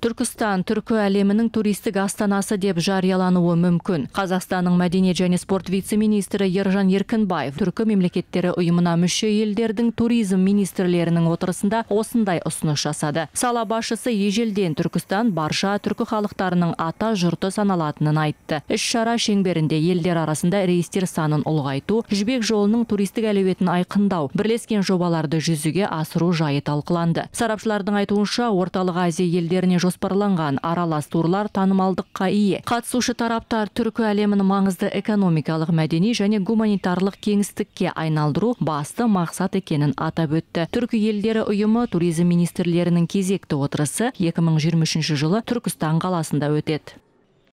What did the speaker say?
Түркістан түркі әлемінің туристік астанасы деп жариялануы мүмкін. Қазақстанның мәдениет және спорт вице-министрі Ержан Еркінбаев түркі мемлекеттері ұйымына мүше елдердің туризм министрлерінің отырысында осындай ұсыныс жасады. Сала басшысы ежелден Түркістан барша түркі халықтарының ата жұрты саналатынын айтты. Іс-шара шеңберінде елдер арасында рейстер санын ұлғайту, жібек жолының туристік әлеуетін айқындау, бірлескен жобаларды жүзеге асыру жайы талқыланды. Сарапшылардың айтуынша, орталық Азия елдеріне жоспарланған аралас турлар танымалдыққа ие қатысушы тараптар түркі әлемін маңызды экономикалық мәдени және гуманитарлық кеңістікке айналдыру басты мақсат екенін атап өтті түркі елдері ұйымы туризм министрлерінің кезекті отырысы 2023 жылы түркістан қаласында өтеді